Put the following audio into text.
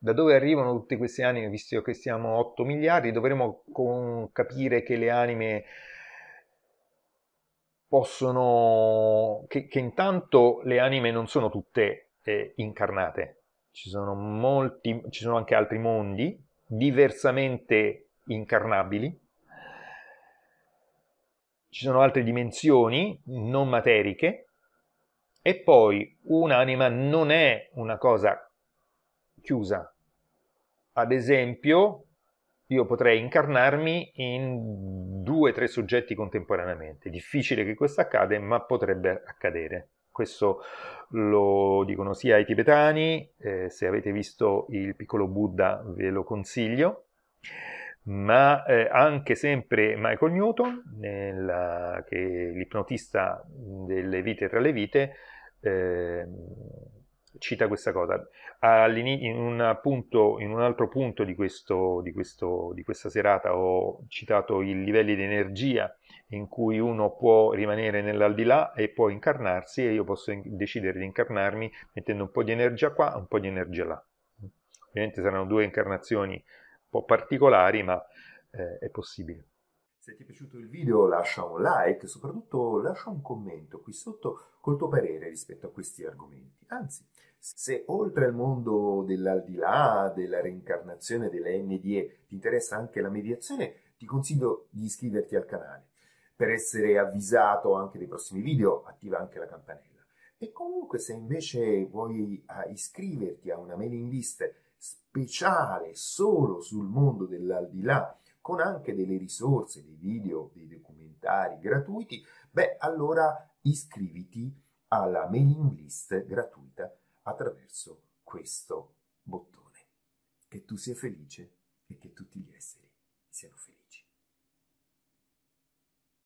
Da dove arrivano tutte queste anime, visto che siamo 8 miliardi, dovremo con... capire che le anime possono... Che, che, intanto le anime non sono tutte eh, incarnate, ci sono, molti, ci sono anche altri mondi diversamente incarnabili, ci sono altre dimensioni non materiche, e poi un'anima non è una cosa chiusa. Ad esempio, io potrei incarnarmi in due o tre soggetti contemporaneamente. Difficile che questo accada, ma potrebbe accadere. Questo lo dicono sia i tibetani, eh, se avete visto il piccolo Buddha ve lo consiglio, ma eh, anche sempre Michael Newton, nella, che è l'ipnotista delle vite tra le vite, eh, cita questa cosa. In un, punto, in un, altro punto di, questo, di, questo, di questa serata ho citato i livelli di energia in cui uno può rimanere nell'aldilà e può incarnarsi e io posso decidere di incarnarmi mettendo un po' di energia qua e un po' di energia là. Ovviamente saranno due incarnazioni un po' particolari, ma eh, è possibile. Se ti è piaciuto il video lascia un like, e soprattutto lascia un commento qui sotto col tuo parere rispetto a questi argomenti. Anzi, se oltre al mondo dell'aldilà, della reincarnazione, delle NDE, ti interessa anche la mediazione, ti consiglio di iscriverti al canale. Per essere avvisato anche dei prossimi video, attiva anche la campanella. E comunque se invece vuoi iscriverti a una mailing list speciale solo sul mondo dell'aldilà, con anche delle risorse, dei video, dei documentari gratuiti, beh allora iscriviti alla mailing list gratuita attraverso questo bottone. Che tu sia felice e che tutti gli esseri.